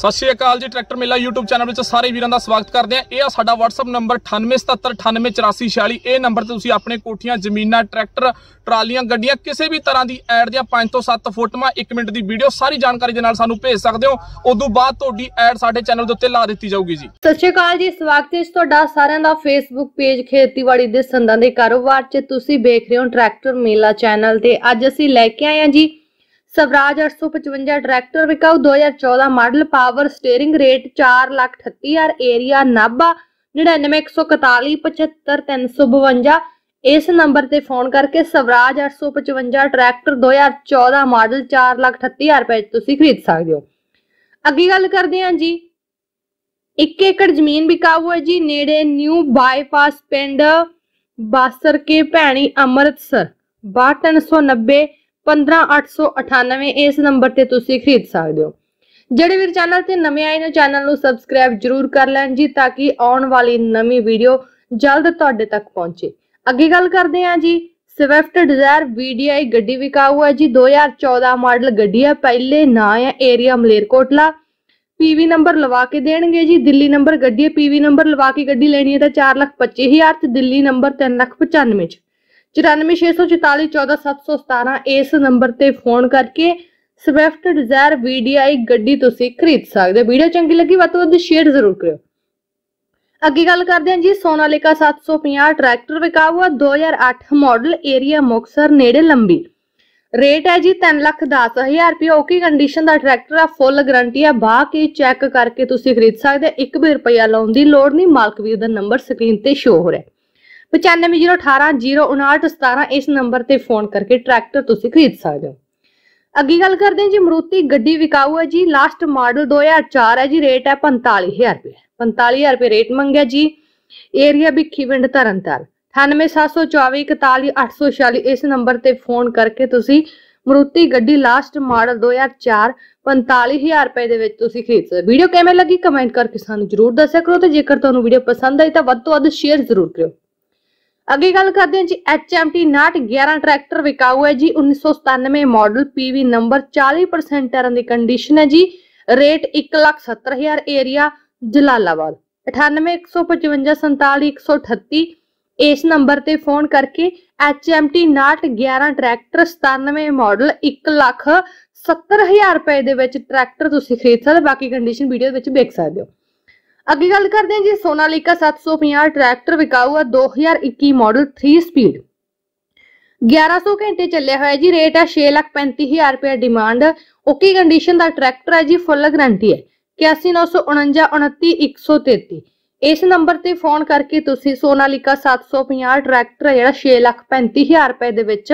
ਸਤਿ ਸ਼੍ਰੀ ਅਕਾਲ ਜੀ ਟਰੈਕਟਰ ਮੇਲਾ YouTube ਚੈਨਲ ਵਿੱਚ ਸਾਰੇ ਵੀਰਾਂ ਦਾ ਸਵਾਗਤ ਕਰਦੇ ਆ ਇਹ ਆ ਸਾਡਾ WhatsApp ਨੰਬਰ 9877988446 ਇਹ ਨੰਬਰ ਤੇ ਤੁਸੀਂ ਆਪਣੇ ਕੋਠੀਆਂ ਜ਼ਮੀਨਾਂ ਟਰੈਕਟਰ ਟਰਾਲੀਆਂ ਗੱਡੀਆਂ ਕਿਸੇ ਵੀ ਤਰ੍ਹਾਂ ਦੀ ਐਡ ਦੀਆਂ 5 ਤੋਂ 7 ਫੋਟੋਆਂ 1 ਮਿੰਟ ਦੀ ਵੀਡੀਓ ਸਾਰੀ ਜਾਣਕਾਰੀ ਦੇ ਨਾਲ ਸਾਨੂੰ ਭੇਜ ਸਕਦੇ ਹੋ ਉਦੋਂ ਬਾਅਦ ਤੁਹਾਡੀ ਐਡ ਸਾਡੇ ਚੈਨਲ ਦੇ ਉੱਤੇ ਲਾ ਦਿੱਤੀ ਜਾਊਗੀ ਜੀ ਸਤਿ ਸ਼੍ਰੀ ਅਕਾਲ ਜੀ ਸਵਾਗਤ ਹੈ ਤੁਹਾਡਾ ਸਾਰਿਆਂ ਦਾ Facebook ਪੇਜ ਖੇਤੀਬਾੜੀ ਦੇ ਸੰਦਾਂ ਦੇ ਕਾਰੋਬਾਰ 'ਚ ਤੁਸੀਂ ਦੇਖ ਰਹੇ ਹੋ ਟਰੈਕਟਰ ਮੇਲਾ ਚੈਨਲ ਤੇ ਅੱਜ ਅਸੀਂ ਲੈ ਕੇ ਆਏ ਆ ਜੀ ਸਵਰਾਜ 855 ਡਾਇਰੈਕਟਰ ਵਿਕਾਊ 2014 model power steering rate 438000 area Nabha 9914475352 ਇਸ ਨੰਬਰ ਤੇ ਫੋਨ ਕਰਕੇ ਸਵਰਾਜ 855 ਟਰੈਕਟਰ 2014 ਮਾਡਲ 438000 ਰੁਪਏ ਤੁਸੀਂ ਖਰੀਦ ਸਕਦੇ ਹੋ ਅੱਗੇ ਗੱਲ ਕਰਦੇ ਹਾਂ ਜੀ 1 ਏਕੜ ਜ਼ਮੀਨ ਵਿਕਾਊ ਹੈ ਜੀ ਨੇੜੇ ਨਿਊ ਬਾਈਪਾਸ ਪਿੰਡ ਬਾਸਰ ਕੇ ਭੈਣੀ ਅੰਮ੍ਰਿਤਸਰ 62390 15898 ਇਸ ਨੰਬਰ ਤੇ ਤੁਸੀਂ ਖਰੀਦ ਸਕਦੇ ਹੋ ਜਿਹੜੇ ਵੀਰ ਚੈਨਲ ਤੇ ਨਵੇਂ ਆਏ ਨੇ ਚੈਨਲ ਨੂੰ ਸਬਸਕ੍ਰਾਈਬ ਜਰੂਰ ਕਰ ਲੈਣ ਜੀ ਤਾਂ ਕਿ ਆਉਣ ਵਾਲੀ ਨਵੀਂ ਵੀਡੀਓ ਜਲਦ ਤੁਹਾਡੇ ਤੱਕ ਪਹੁੰਚੇ ਅੱਗੇ ਗੱਲ ਕਰਦੇ ਹਾਂ ਜੀ ਸਵਿਫਟ ਡਿਜ਼ਾਇਰ VDI ਗੱਡੀ ਵਿਕਾਊ ਹੈ ਜੀ 2014 ਮਾਡਲ ਗੱਡੀ ਹੈ ਪਹਿਲੇ ਨਾਂ ਹੈ ਏਰੀਆ ਮਲੇਰਕੋਟਲਾ ਪੀਵੀ ਨੰਬਰ ਲਵਾ ਕੇ ਦੇਣਗੇ ਜੀ ਦਿੱਲੀ ਨੰਬਰ ਗੱਡੀ ਹੈ ਪੀਵੀ ਨੰਬਰ ਲਵਾ ਕੇ ਗੱਡੀ ਲੈਣੀ ਹੈ ਤਾਂ 425000 ਤੇ ਦਿੱਲੀ ਨੰਬਰ 395000 ਚ 9464414717 ਇਸ ਨੰਬਰ ਤੇ ਫੋਨ ਕਰਕੇ ਸਵਿਫਟ ਡਿਜ਼ਾਇਰ VDI ਗੱਡੀ ਤੁਸੀਂ ਖਰੀਦ ਸਕਦੇ ਹੋ ਵੀਡੀਓ ਚੰਗੀ ਲੱਗੀ ਵੱਧ ਤੋਂ ਵੱਧ ਸ਼ੇਅਰ ਜ਼ਰੂਰ ਕਰਿਓ ਅੱਗੇ ਗੱਲ ਕਰਦੇ ਹਾਂ ਜੀ ਸੋਨਾਲੀਕਾ 750 ਟਰੈਕਟਰ ਵਿਕਾ ਹੋਆ 2008 ਮਾਡਲ ਏਰੀਆ ਮੁਕਸਰ ਨੇੜੇ ਲੰਬੀ ਰੇਟ ਹੈ ਜੀ 3 ਲੱਖ 10 ਹਜ਼ਾਰ ਰੁਪਏ ਓਕੇ ਕੰਡੀਸ਼ਨ ਦਾ ਟਰੈਕਟਰ ਆ ਫੁੱਲ ਗਾਰੰਟੀ ਆ ਬਾਹ ਕੇ ਚੈੱਕ ਕਰਕੇ ਤੁਸੀਂ ਖਰੀਦ ਸਕਦੇ ਹੋ 1 ਵੀ ਰੁਪਿਆ ਲਾਉਣ ਦੀ ਲੋੜ ਨਹੀਂ ਮਾਲਕ ਵੀਰ ਦਾ ਨੰਬਰ ਸਕਰੀਨ ਤੇ ਸ਼ੋ ਹੋ ਰਿਹਾ 9501805917 ਇਸ ਨੰਬਰ ਤੇ ਫੋਨ ਕਰਕੇ ਟਰੈਕਟਰ ਤੁਸੀਂ ਖਰੀਦ ਸਕਦੇ ਹੋ ਅੱਗੇ ਗੱਲ ਕਰਦੇ ਹਾਂ ਜੀ ਮਰੂਤੀ ਗੱਡੀ ਵਿਕਾਊ ਹੈ ਜੀ ਲਾਸਟ ਮਾਡਲ 2004 ਹੈ ਜੀ ਰੇਟ ਹੈ 45000 ਰੁਪਏ 45000 ਰੁਪਏ ਰੇਟ ਮੰਗਿਆ ਜੀ ਏਰੀਆ ਭਿੱਖੀ ਪਿੰਡ ਤਰਨਤਾਰਨ 9874241846 ਇਸ ਨੰਬਰ ਤੇ ਫੋਨ ਕਰਕੇ ਤੁਸੀਂ ਮਰੂਤੀ ਗੱਡੀ ਲਾਸਟ ਮਾਡਲ 2004 45000 ਰੁਪਏ ਦੇ ਵਿੱਚ ਤੁਸੀਂ ਖਰੀਦ ਸਕਦੇ ਵੀਡੀਓ ਕਿਵੇਂ ਲੱਗੀ ਕਮੈਂਟ ਕਰਕੇ ਸਾਨੂੰ ਜਰੂਰ ਦੱਸਿਆ ਕਰੋ ਤੇ ਜੇਕਰ ਤੁਹਾਨੂੰ ਵੀਡੀਓ ਪਸੰਦ ਆਈ ਤਾਂ ਵੱਧ ਤੋਂ ਵੱਧ ਸ਼ੇਅਰ ਜ਼ਰੂਰ ਕਰਿਓ ਅੱਗੇ ਗੱਲ ਕਰਦੇ ਹਾਂ ਜੀ HMT 11 ਟਰੈਕਟਰ ਵਿਕਾਊ ਹੈ ਜੀ 1997 ਮਾਡਲ PV ਨੰਬਰ 40% ਟਰਨ ਦੀ ਕੰਡੀਸ਼ਨ ਹੈ ਜੀ ਰੇਟ 170000 ਏਰੀਆ ਜਲਾਲਾਬਾਦ 9815547138 ਇਸ ਨੰਬਰ ਤੇ ਫੋਨ ਕਰਕੇ HMT 11 ਟਰੈਕਟਰ 97 ਮਾਡਲ 1 ਲੱਖ 70000 ਰੁਪਏ ਦੇ ਵਿੱਚ ਟਰੈਕਟਰ ਤੁਸੀਂ ਖਰੀਦ ਸਕਦੇ ਬਾਕੀ ਕੰਡੀਸ਼ਨ ਵੀਡੀਓ ਵਿੱਚ ਦੇਖ ਸਕਦੇ ਹੋ ਅੱਗੇ ਗੱਲ ਕਰਦੇ ਹਾਂ ਜੀ ਸੋਨਾਲੀਕਾ 750 ਟਰੈਕਟਰ ਵਿਕਾਊ ਆ 2021 ਮਾਡਲ 3 ਸਪੀਡ 1100 ਘੰਟੇ ਚੱਲਿਆ ਹੋਇਆ ਜੀ ਰੇਟ ਆ 635000 ਰੁਪਏ ਡਿਮਾਂਡ ਓਕੇ ਕੰਡੀਸ਼ਨ ਦਾ ਟਰੈਕਟਰ ਹੈ ਜੀ ਫੁੱਲ ਗਾਰੰਟੀ ਹੈ 8195492133 ਇਸ ਨੰਬਰ ਤੇ ਫੋਨ ਕਰਕੇ ਤੁਸੀਂ ਸੋਨਾਲੀਕਾ 750 ਟਰੈਕਟਰ ਜਿਹੜਾ 635000 ਰੁਪਏ ਦੇ ਵਿੱਚ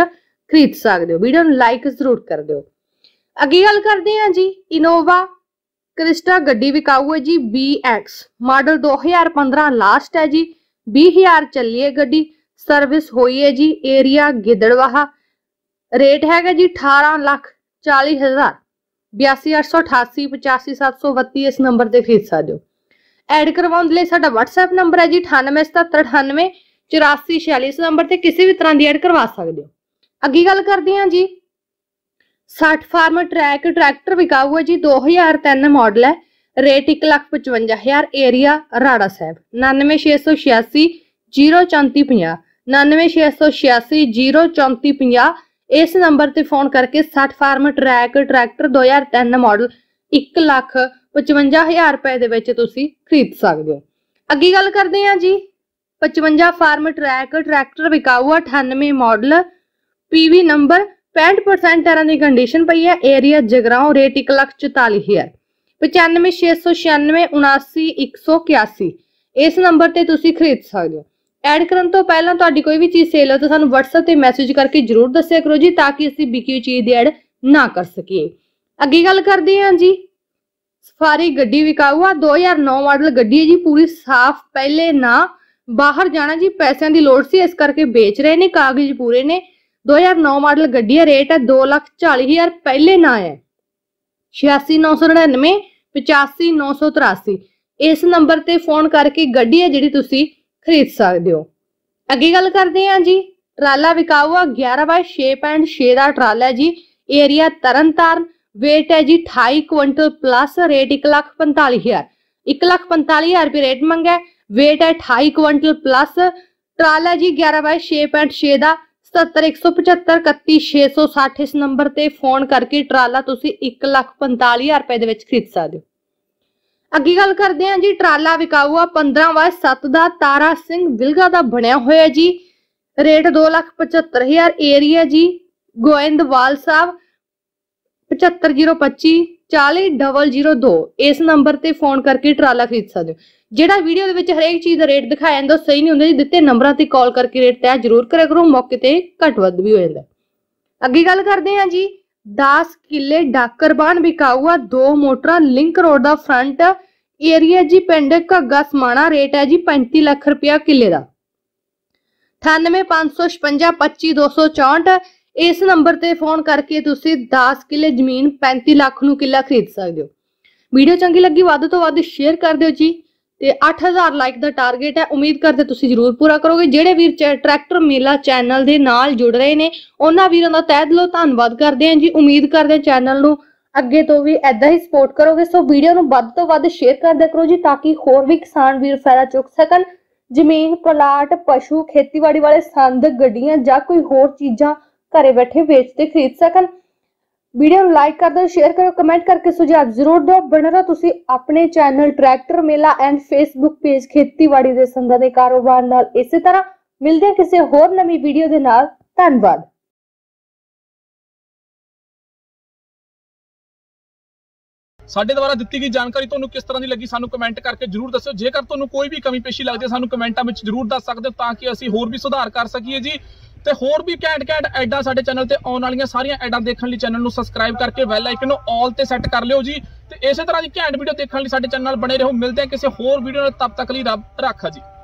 ਖਰੀਦ ਸਕਦੇ ਹੋ ਵੀਡੀਓ ਨੂੰ ਲਾਈਕ ਜ਼ਰੂਰ ਕਰ ਦਿਓ ਅੱਗੇ ਗੱਲ ਕਰਦੇ ਹਾਂ ਜੀ ਇਨੋਵਾ ਕ੍ਰਿਸਟਾ ਗੱਡੀ ਵਿਕਾਊ ਹੈ ਜੀ BX ਮਾਡਲ 2015 ਲਾਸਟ ਹੈ ਜੀ 20000 ਚੱਲੀ ਹੈ ਗੱਡੀ ਸਰਵਿਸ ਹੋਈ ਹੈ ਜੀ ਏਰੀਆ ਗਿੱਦੜਵਾਹਾ ਰੇਟ ਹੈਗਾ ਜੀ 18 ਲੱਖ 40 ਹਜ਼ਾਰ 8288855732 ਇਸ ਨੰਬਰ ਤੇ ਖਰੀਦ ਸਕਦੇ ਹੋ ਐਡ ਕਰਵਾਉਣ ਲਈ ਸਾਡਾ WhatsApp ਨੰਬਰ ਹੈ ਜੀ 9877984846 ਨੰਬਰ ਤੇ ਕਿਸੇ ਵੀ ਤਰ੍ਹਾਂ ਦੀ ਐਡ ਕਰਵਾ ਸਕਦੇ ਹੋ ਅੱਗੇ ਗੱਲ ਕਰਦੇ ਹਾਂ ਜੀ 60 ਫਾਰਮ ਟਰੈਕ ਟਰੈਕਟਰ ਵਿਕਾਊ ਹੈ ਜੀ 2003 ਮਾਡਲ ਹੈ ਰੇਟ 155000 ਏਰੀਆ ਰਾੜਾ ਸਾਹਿਬ 99686 03450 ਇਸ ਨੰਬਰ ਤੇ ਫੋਨ ਕਰਕੇ 60 ਫਾਰਮ ਟਰੈਕ ਟਰੈਕਟਰ 2003 ਮਾਡਲ 155000 ਰੁਪਏ ਦੇ ਵਿੱਚ ਤੁਸੀਂ ਖਰੀਦ ਸਕਦੇ ਹੋ ਅੱਗੇ ਗੱਲ ਕਰਦੇ ਹਾਂ ਜੀ 55 ਫਾਰਮ ਟਰੈਕ ਟਰੈਕਟਰ ਵਿਕਾਊ 98 ਮਾਡਲ ਪੀਵੀ ਨੰਬਰ 65% ਤਰ੍ਹਾਂ ਦੀ ਕੰਡੀਸ਼ਨ ਪਈ ਹੈ ਏਰੀਆ ਜਗਰਾਉ ਰੇਟ 144000 9569979181 ਇਸ ਨੰਬਰ ਤੇ ਤੁਸੀਂ ਖਰੀਦ ਸਕਦੇ ਹੋ ਐਡ ਕਰਨ ਤੋਂ ਪਹਿਲਾਂ ਤੁਹਾਡੀ ਕੋਈ ਵੀ ਚੀਜ਼ ਸੇਲ ਹੋ ਤਾਂ ਸਾਨੂੰ WhatsApp ਤੇ ਮੈਸੇਜ ਕਰਕੇ ਜਰੂਰ ਦੱਸਿਆ ਕਰੋ ਜੀ ਤਾਂ ਕਿ ਅਸੀਂ ਵਿਕੀ ਹੋਈ ਚੀਜ਼ ਦੀ ਐਡ ਨਾ ਕਰ ਸਕੀਏ ਅੱਗੇ ਗੱਲ ਕਰਦੇ ਹਾਂ ਜੀ ਸਫਾਰੀ ਗੱਡੀ ਵਿਕਾਊ ਆ 2009 ਮਾਡਲ ਗੱਡੀ ਹੈ ਜੀ ਪੂਰੀ ਸਾਫ਼ ਪਹਿਲੇ ਨਾ ਬਾਹਰ ਜਾਣਾ ਜੀ ਪੈਸਿਆਂ ਦੀ ਲੋੜ ਸੀ ਇਸ ਕਰਕੇ ਵੇਚ ਰਹੇ ਨੇ ਕਾਗਜ਼ ਪੂਰੇ ਨੇ 2009 ਮਾਡਲ ਗੱਡੀ ਹੈ ਰੇਟ ਹੈ 240000 ਪਹਿਲੇ ਨਾ ਹੈ 86999 85983 ਇਸ ਨੰਬਰ ਤੇ ਫੋਨ ਕਰਕੇ ਗੱਡੀ ਹੈ ਜਿਹੜੀ ਤੁਸੀਂ ਖਰੀਦ ਸਕਦੇ ਹੋ ਅੱਗੇ ਗੱਲ ਕਰਦੇ ਹਾਂ ਜੀ ਟਰਾਲਾ ਵਿਕਾਊ ਆ 11/6.6 ਦਾ ਟਰਾਲਾ ਜੀ ਏਰੀਆ ਤਰਨਤਾਰਨ weight ਹੈ ਜੀ 28 ਕੁਇੰਟਲ ਪਲੱਸ ਰੇਟ 145000 145000 ਰੁਪਏ ਰੇਟ ਮੰਗਿਆ weight ਹੈ 28 ਕੁਇੰਟਲ ਪਲੱਸ ਟਰਾਲਾ ਜੀ 11/6.6 ਦਾ 717531 ਇਸ ਨੰਬਰ ਤੇ ਫੋਨ ਕਰਕੇ ਟਰਾਲਾ ਤੁਸੀਂ 145000 ਰੁਪਏ ਦੇ ਵਿੱਚ ਖਰੀਦ ਸਕਦੇ ਹੋ ਅੱਗੇ ਗੱਲ ਕਰਦੇ ਹਾਂ ਜੀ ਟਰਾਲਾ ਵਿਕਾਊ ਆ 15 ਵਾਰ 7 ਦਾ ਤਾਰਾ ਸਿੰਘ ਵਿਲਗਾ ਦਾ ਬਣਿਆ ਹੋਇਆ ਜੀ ਰੇਟ 275000 ਏਰੀਆ ਜੀ ਗੋਇੰਦਵਾਲ ਸਾਹਿਬ 75025 40002 ਇਸ ਨੰਬਰ ਤੇ ਫੋਨ ਕਰਕੇ ਟਰਾਲਾ ਖਰੀਦ ਸਕਦੇ ਹੋ ਜਿਹੜਾ ਵੀਡੀਓ ਦੇ ਵਿੱਚ ਹਰੇਕ ਚੀਜ਼ ਦਾ ਰੇਟ ਦਿਖਾਇਆ ਜਾਂਦਾ ਸਹੀ ਨਹੀਂ ਹੁੰਦਾ ਜੀ ਦਿੱਤੇ ਨੰਬਰਾਂ ਤੇ ਕਾਲ ਕਰਕੇ ਰੇਟ ਤੈਅ ਜ਼ਰੂਰ ਕਰਿਆ ਕਰੋ ਮੌਕੇ ਤੇ ਘੱਟ ਵੱਧ ਵੀ ਹੋ ਜਾਂਦਾ ਅੱਗੇ ਗੱਲ ਕਰਦੇ ਹਾਂ ਜੀ 10 ਕਿੱਲੇ ਡਾਕਰਬਾਨ ਵਿਕਾਊਆ ਦੋ ਮੋਟਰਾਂ ਲਿੰਕ ਰੋਡ ਦਾ ਫਰੰਟ ਏਰੀਆ ਜੀ ਪਿੰਡ ਘੱਗਾ ਸਮਾਣਾ ਰੇਟ ਹੈ ਜੀ 35 ਲੱਖ ਰੁਪਿਆ ਕਿੱਲੇ ਦਾ 9855525264 ਇਸ ਨੰਬਰ ਤੇ ਫੋਨ ਕਰਕੇ ਤੁਸੀਂ 10 ਕਿੱਲੇ ਜ਼ਮੀਨ 35 ਲੱਖ ਨੂੰ ਕਿੱਲਾ ਖਰੀਦ ਸਕਦੇ ਹੋ ਵੀਡੀਓ ਚੰਗੀ ਲੱਗੀ ਵੱਧ ਤੋਂ ਵੱਧ ਸ਼ੇਅਰ ਕਰ ਦਿਓ ਜੀ ਤੇ 8000 ਲਾਈਕ ਦਾ ਟਾਰਗੇਟ ਹੈ ਉਮੀਦ ਕਰਦੇ ਤੁਸੀਂ ਜ਼ਰੂਰ ਪੂਰਾ ਕਰੋਗੇ ਜਿਹੜੇ ਵੀਰ ਟਰੈਕਟਰ ਮੇਲਾ ਚੈਨਲ ਦੇ ਨਾਲ ਜੁੜ ਰਹੇ ਨੇ ਉਹਨਾਂ ਵੀਰਾਂ ਦਾ ਤਹਿ ਦਿਲੋਂ ਧੰਨਵਾਦ ਕਰਦੇ ਹਾਂ ਜੀ ਉਮੀਦ ਕਰਦੇ ਚੈਨਲ ਨੂੰ ਅੱਗੇ ਤੋਂ ਵੀ ਐਦਾਂ ਹੀ ਸਪੋਰਟ ਕਰੋਗੇ ਸੋ ਵੀਡੀਓ ਨੂੰ ਵੱਧ ਤੋਂ ਵੱਧ ਸ਼ੇਅਰ ਕਰ ਦਿਆ ਕਰੋ ਜੀ ਤਾਂ ਕਿ ਹੋਰ ਵੀ ਕਿਸਾਨ ਵੀਰ ਫਾਇਦਾ ਚੁੱਕ ਸਕਣ ਜ਼ਮੀਨ ਪਲਾਟ ਪਸ਼ੂ ਖੇਤੀਬਾੜੀ ਵਾਲੇ ਸੰਦ ਗੱਡੀਆਂ ਜਾਂ ਕੋਈ ਹੋਰ ਚੀਜ਼ਾਂ ਘਰੇ ਬੈਠੇ ਵੇਚ ਤੇ ਖਰੀਦ ਸਕਣ ਵੀਡੀਓ ਨੂੰ ਲਾਈਕ ਕਰ ਦਿਓ ਸ਼ੇਅਰ ਕਰੋ ਕਮੈਂਟ ਕਰਕੇ ਸੁਝਾਅ ਜ਼ਰੂਰ ਦਿਓ ਬਣੇ ਰਹੋ ਤੁਸੀਂ ਆਪਣੇ ਚੈਨਲ ਟਰੈਕਟਰ ਮੇਲਾ ਐਂਡ ਫੇਸਬੁੱਕ ਪੇਜ ਖੇਤੀਬਾੜੀ ਦੇ ਸੰਦਾਂ ਦੇ ਕਾਰੋਬਾਰ ਨਾਲ ਇਸੇ ਤਰ੍ਹਾਂ ਮਿਲਦੇ ਹਾਂ ਕਿਸੇ ਹੋਰ ਨਵੀਂ ਵੀਡੀਓ ਦੇ ਨਾਲ ਧੰਨਵਾਦ ਸਾਡੇ ਦੁਆਰਾ ਦਿੱਤੀ ਗਈ ਜਾਣਕਾਰੀ ਤੁਹਾਨੂੰ ਕਿਸ ਤਰ੍ਹਾਂ ਦੀ ਲੱਗੀ ਸਾਨੂੰ ਕਮੈਂਟ ਕਰਕੇ ਜਰੂਰ ਦੱਸਿਓ ਜੇਕਰ ਤੁਹਾਨੂੰ ਕੋਈ ਵੀ ਕਮੀ ਪੇਸ਼ੀ ਲੱਗਦੀ ਹੈ ਸਾਨੂੰ ਕਮੈਂਟਾਂ ਵਿੱਚ ਜਰੂਰ ਦੱਸ ਸਕਦੇ ਹੋ ਤਾਂ ਕਿ ਅਸੀਂ ਹੋਰ ਵੀ ਸੁਧਾਰ ਕਰ ਸਕੀਏ ਜੀ ਤੇ ਹੋਰ ਵੀ ਕੈਂਟ ਕੈਂਟ ਐਡਾਂ ਸਾਡੇ ਚੈਨਲ ਤੇ ਆਉਣ ਵਾਲੀਆਂ ਸਾਰੀਆਂ ਐਡਾਂ ਦੇਖਣ ਲਈ ਚੈਨਲ ਨੂੰ ਸਬਸਕ੍ਰਾਈਬ ਕਰਕੇ ਬੈਲ ਆਈਕਨ ਨੂੰ ਆਲ ਤੇ ਸੈੱਟ ਕਰ ਲਿਓ ਜੀ ਤੇ ਇਸੇ ਤਰ੍ਹਾਂ ਦੀ ਘੈਂਟ ਵੀਡੀਓ ਦੇਖਣ ਲਈ ਸਾਡੇ ਚੈਨਲ ਨਾਲ ਬਣੇ ਰਹੋ ਮਿਲਦੇ ਹਾਂ ਕਿਸੇ ਹੋਰ ਵੀਡੀਓ ਨਾਲ ਤਦ ਤੱਕ ਲਈ ਰੱਬ ਰੱਖਾ ਜੀ